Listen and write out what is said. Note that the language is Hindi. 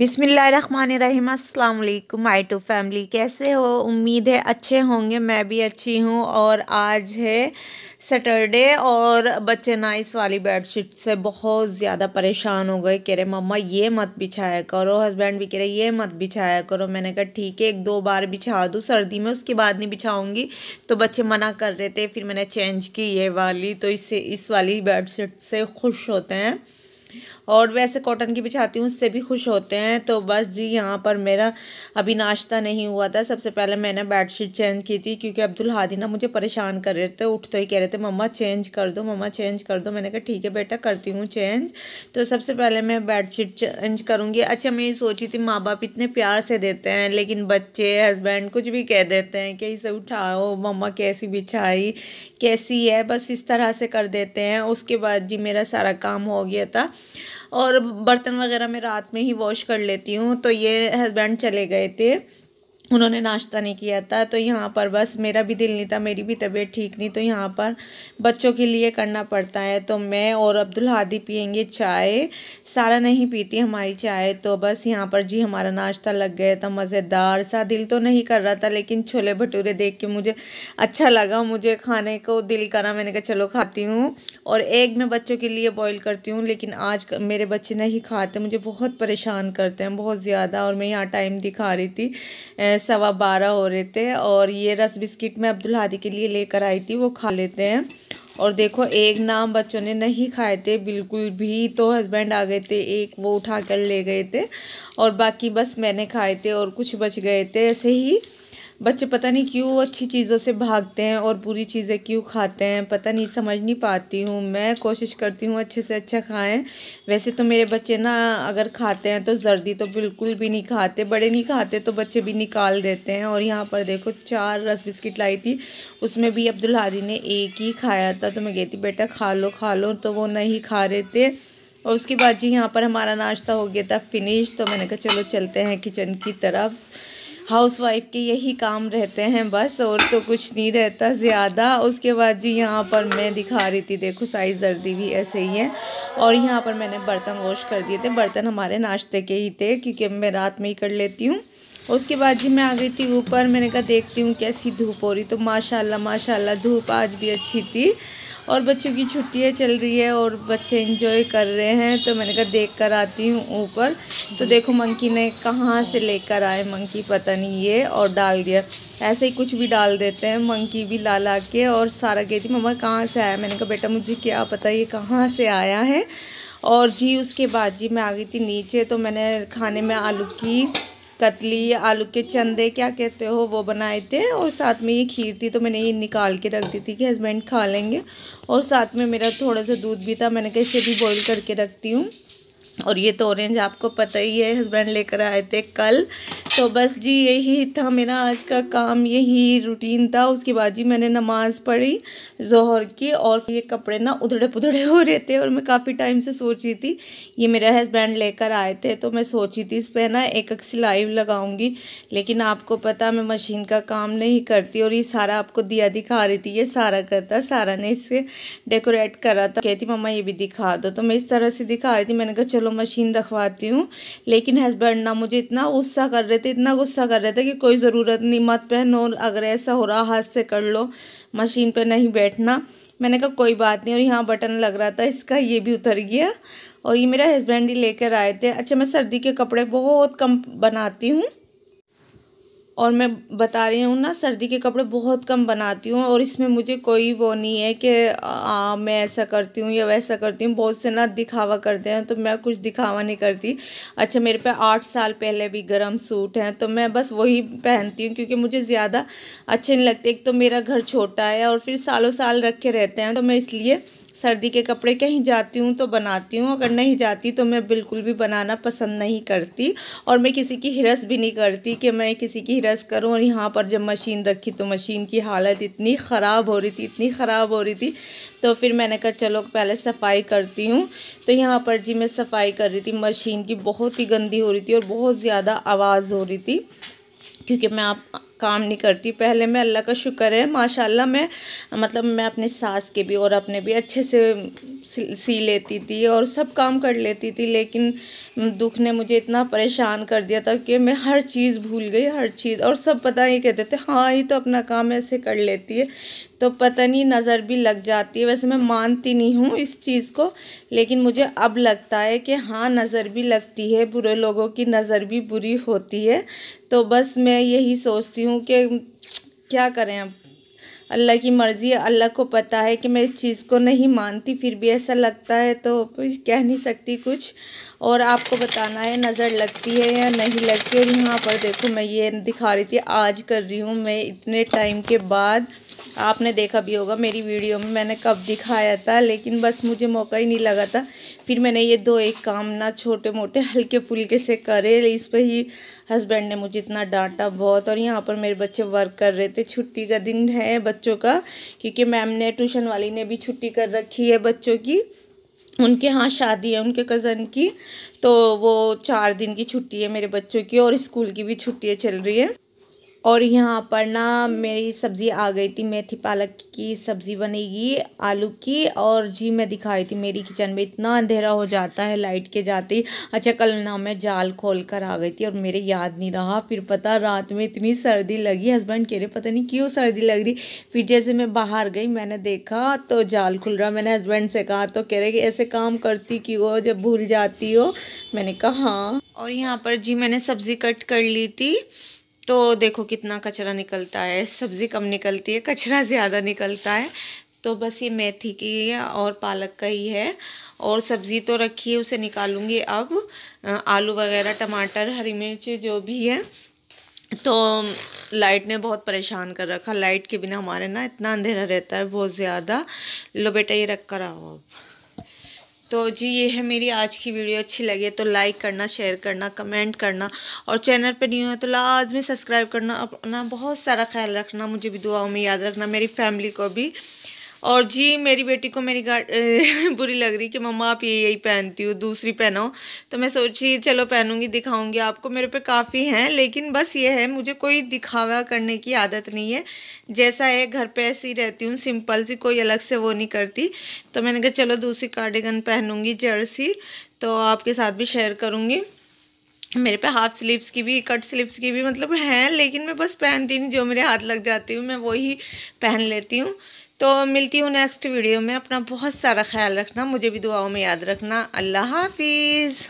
बिसमीम अल्लाम माई टू फैमिली कैसे हो उम्मीद है अच्छे होंगे मैं भी अच्छी हूँ और आज है सैटरडे और बच्चे ना इस वाली बेडशीट से बहुत ज़्यादा परेशान हो गए कह रहे मम्मा ये मत बिछाया करो हस्बैंड भी कह रहे ये मत बिछाया करो मैंने कहा ठीक है एक दो बार बिछा दूँ सर्दी में उसके बाद नहीं बिछाऊँगी तो बच्चे मना कर रहे थे फिर मैंने चेंज की ये वाली तो इससे इस वाली बेडशीट से खुश होते हैं और वैसे कॉटन की बिछाती हूँ उससे भी खुश होते हैं तो बस जी यहाँ पर मेरा अभी नाश्ता नहीं हुआ था सबसे पहले मैंने बेडशीट चेंज की थी क्योंकि अब्दुल हादी ना मुझे परेशान कर रहे थे उठते ही कह रहे थे मम्मा चेंज कर दो मम्मा चेंज कर दो मैंने कहा ठीक है बेटा करती हूँ चेंज तो सबसे पहले मैं बेडशीट चेंज करूँगी अच्छा मैं ये सोची थी माँ बाप इतने प्यार से देते हैं लेकिन बच्चे हस्बैंड कुछ भी कह देते हैं कि इसे उठाओ मम्मा कैसी बिछाई कैसी है बस इस तरह से कर देते हैं उसके बाद जी मेरा सारा काम हो गया था और बर्तन वगैरह मैं रात में ही वॉश कर लेती हूँ तो ये हस्बैंड चले गए थे उन्होंने नाश्ता नहीं किया था तो यहाँ पर बस मेरा भी दिल नहीं था मेरी भी तबीयत ठीक नहीं तो यहाँ पर बच्चों के लिए करना पड़ता है तो मैं और अब्दुल हादी पियेंगे चाय सारा नहीं पीती हमारी चाय तो बस यहाँ पर जी हमारा नाश्ता लग गया था मज़ेदार सा दिल तो नहीं कर रहा था लेकिन छोले भटूरे देख के मुझे अच्छा लगा मुझे खाने को दिल करा मैंने कहा चलो खाती हूँ और एग मैं बच्चों के लिए बॉयल करती हूँ लेकिन आज मेरे बच्चे नहीं खाते मुझे बहुत परेशान करते हैं बहुत ज़्यादा और मैं यहाँ टाइम दिखा रही थी सवा बारह हो रहे थे और ये रस बिस्किट मैं अब्दुल हादी के लिए लेकर आई थी वो खा लेते हैं और देखो एक नाम बच्चों ने नहीं खाए थे बिल्कुल भी तो हस्बैंड आ गए थे एक वो उठा कर ले गए थे और बाकी बस मैंने खाए थे और कुछ बच गए थे ऐसे ही बच्चे पता नहीं क्यों अच्छी चीज़ों से भागते हैं और बुरी चीज़ें क्यों खाते हैं पता नहीं समझ नहीं पाती हूँ मैं कोशिश करती हूँ अच्छे से अच्छा खाएं वैसे तो मेरे बच्चे ना अगर खाते हैं तो जर्दी तो बिल्कुल भी नहीं खाते बड़े नहीं खाते तो बच्चे भी निकाल देते हैं और यहाँ पर देखो चार रस बिस्किट लाई थी उसमें भी अब्दुल हादी ने एक ही खाया था तो मैं कहती बेटा खा लो खा लो तो वो नहीं खा रहे थे और उसके बाद जी यहाँ पर हमारा नाश्ता हो गया था फिनिश तो मैंने कहा चलो चलते हैं किचन की तरफ हाउसवाइफ के यही काम रहते हैं बस और तो कुछ नहीं रहता ज़्यादा उसके बाद जी यहाँ पर मैं दिखा रही थी देखो साई जर्दी भी ऐसे ही है और यहाँ पर मैंने बर्तन वॉश कर दिए थे बर्तन हमारे नाश्ते के ही थे क्योंकि मैं रात में ही कर लेती हूँ उसके बाद जी मैं आ गई थी ऊपर मैंने कहा देखती हूँ कैसी धूप हो रही तो माशाल्लाह माशाल्लाह धूप आज भी अच्छी थी और बच्चों की छुट्टियाँ चल रही है और बच्चे इंजॉय कर रहे हैं तो मैंने कहा देख कर आती हूँ ऊपर तो देखो मंकी ने कहाँ से लेकर आए मंकी पता नहीं ये और डाल दिया ऐसे ही कुछ भी डाल देते हैं मंकी भी ला ला के और सारा कहती मम्मा कहाँ से आया मैंने कहा बेटा मुझे क्या पता ये कहाँ से आया है और जी उसके बाद जी मैं आ गई थी नीचे तो मैंने खाने में आलू की कतली आलू के चंदे क्या कहते हो वो बनाए थे और साथ में ये खीर थी तो मैंने ये निकाल के रख दी थी कि हस्बैंड खा लेंगे और साथ में मेरा थोड़ा सा दूध भी था मैंने कहा इसे भी बॉईल करके रखती हूँ और ये तो ऑरेंज आपको पता ही है हस्बैंड लेकर आए थे कल तो बस जी यही था मेरा आज का काम यही रूटीन था उसके बाद जी मैंने नमाज़ पढ़ी जोहर की और ये कपड़े ना उधड़े पुधड़े हो रहे थे और मैं काफ़ी टाइम से सोच रही थी ये मेरा हस्बैंड लेकर आए थे तो मैं सोची थी इस पर ना एक एक सिलाई लगाऊंगी लेकिन आपको पता मैं मशीन का काम नहीं करती और ये सारा आपको दिया दिखा रही थी ये सारा करता सारा ने इसे डेकोरेट करा था कहती मम्मा ये भी दिखा दो तो मैं इस तरह से दिखा रही थी मैंने कहा चलो मशीन रखवाती हूँ लेकिन हस्बैंड ना मुझे इतना गुस्सा कर रहे थे इतना गुस्सा कर रहे थे कि कोई ज़रूरत नहीं मत पहनो अगर ऐसा हो रहा हाथ से कर लो मशीन पर नहीं बैठना मैंने कहा कोई बात नहीं और यहाँ बटन लग रहा था इसका ये भी उतर गया और ये मेरा हस्बैंड ही लेकर आए थे अच्छा मैं सर्दी के कपड़े बहुत कम बनाती हूँ और मैं बता रही हूँ ना सर्दी के कपड़े बहुत कम बनाती हूँ और इसमें मुझे कोई वो नहीं है कि मैं ऐसा करती हूँ या वैसा करती हूँ बहुत से ना दिखावा करते हैं तो मैं कुछ दिखावा नहीं करती अच्छा मेरे पे आठ साल पहले भी गर्म सूट हैं तो मैं बस वही पहनती हूँ क्योंकि मुझे ज़्यादा अच्छे नहीं लगते एक तो मेरा घर छोटा है और फिर सालों साल रखे रहते हैं तो मैं इसलिए सर्दी के कपड़े कहीं जाती हूँ तो बनाती हूँ अगर नहीं जाती तो मैं बिल्कुल भी बनाना पसंद नहीं करती और मैं किसी की हिरस भी नहीं करती कि मैं किसी की हिरस करूँ और यहाँ पर जब मशीन रखी तो मशीन की हालत इतनी ख़राब हो रही थी इतनी ख़राब हो रही थी तो फिर मैंने कहा चलो पहले सफ़ाई करती हूँ तो यहाँ पर जी मैं सफ़ाई कर रही थी मशीन की बहुत ही गंदी हो रही थी और बहुत ज़्यादा आवाज़ हो रही थी क्योंकि मैं आप काम नहीं करती पहले मैं अल्लाह का शुक्र है माशाल्लाह मैं मतलब मैं अपने सास के भी और अपने भी अच्छे से सी लेती थी और सब काम कर लेती थी लेकिन दुख ने मुझे इतना परेशान कर दिया था कि मैं हर चीज़ भूल गई हर चीज़ और सब पता ही कहते थे हाँ ये तो अपना काम ऐसे कर लेती है तो पता नहीं नज़र भी लग जाती है वैसे मैं मानती नहीं हूँ इस चीज़ को लेकिन मुझे अब लगता है कि हाँ नज़र भी लगती है बुरे लोगों की नज़र भी बुरी होती है तो बस मैं यही सोचती हूँ कि क्या करें अब अल्लाह की मर्ज़ी है अल्लाह को पता है कि मैं इस चीज़ को नहीं मानती फिर भी ऐसा लगता है तो कह नहीं सकती कुछ और आपको बताना है नज़र लगती है या नहीं लगती और यहाँ पर देखो मैं ये दिखा रही थी आज कर रही हूँ मैं इतने टाइम के बाद आपने देखा भी होगा मेरी वीडियो में मैंने कब दिखाया था लेकिन बस मुझे मौका ही नहीं लगा था फिर मैंने ये दो एक काम ना छोटे मोटे हल्के फुल्के से करे इस पर ही हस्बैंड ने मुझे इतना डांटा बहुत और यहाँ पर मेरे बच्चे वर्क कर रहे थे छुट्टी का दिन है बच्चों का क्योंकि मैम ने ट्यूशन वाली ने भी छुट्टी कर रखी है बच्चों की उनके यहाँ शादी है उनके कज़न की तो वो चार दिन की छुट्टी है मेरे बच्चों की और स्कूल की भी छुट्टियाँ चल रही है और यहाँ पर ना मेरी सब्ज़ी आ गई थी मेथी पालक की सब्ज़ी बनेगी आलू की और जी मैं दिखाई थी मेरी किचन में इतना अंधेरा हो जाता है लाइट के जाते अच्छा कल ना मैं जाल खोल कर आ गई थी और मेरे याद नहीं रहा फिर पता रात में इतनी सर्दी लगी हस्बैंड कह रहे पता नहीं क्यों सर्दी लग रही फिर जैसे मैं बाहर गई मैंने देखा तो जाल खुल रहा मैंने हस्बैंड से कहा तो कह रहे कि ऐसे काम करती क्यों वो जब भूल जाती हो मैंने कहा हाँ और यहाँ पर जी मैंने सब्ज़ी कट कर ली थी तो देखो कितना कचरा निकलता है सब्ज़ी कम निकलती है कचरा ज़्यादा निकलता है तो बस ये मेथी की और पालक का ही है और सब्ज़ी तो रखी है उसे निकालूंगी अब आलू वगैरह टमाटर हरी मिर्च जो भी है तो लाइट ने बहुत परेशान कर रखा लाइट के बिना हमारे ना इतना अंधेरा रहता है बहुत ज़्यादा लो बेटा ये रख कर आओ अब तो जी ये है मेरी आज की वीडियो अच्छी लगी तो लाइक करना शेयर करना कमेंट करना और चैनल पे नहीं है तो लाजमी सब्सक्राइब करना अपना बहुत सारा ख्याल रखना मुझे भी दुआओं में याद रखना मेरी फैमिली को भी और जी मेरी बेटी को मेरी बुरी लग रही कि मम्मा आप ये यही पहनती हो दूसरी पहनो तो मैं सोची चलो पहनूंगी दिखाऊंगी आपको मेरे पे काफ़ी हैं लेकिन बस ये है मुझे कोई दिखावा करने की आदत नहीं है जैसा है घर पे ऐसी रहती हूँ सिंपल सी कोई अलग से वो नहीं करती तो मैंने कहा चलो दूसरी कार्डिगन पहनूँगी जर्सी तो आपके साथ भी शेयर करूँगी मेरे पे हाफ स्लीव्स की भी कट स्लीव्स की भी मतलब हैं लेकिन मैं बस पहनती नहीं जो मेरे हाथ लग जाती हूँ मैं वही पहन लेती हूँ तो मिलती हूँ नेक्स्ट वीडियो में अपना बहुत सारा ख्याल रखना मुझे भी दुआओं में याद रखना अल्लाह हाफिज़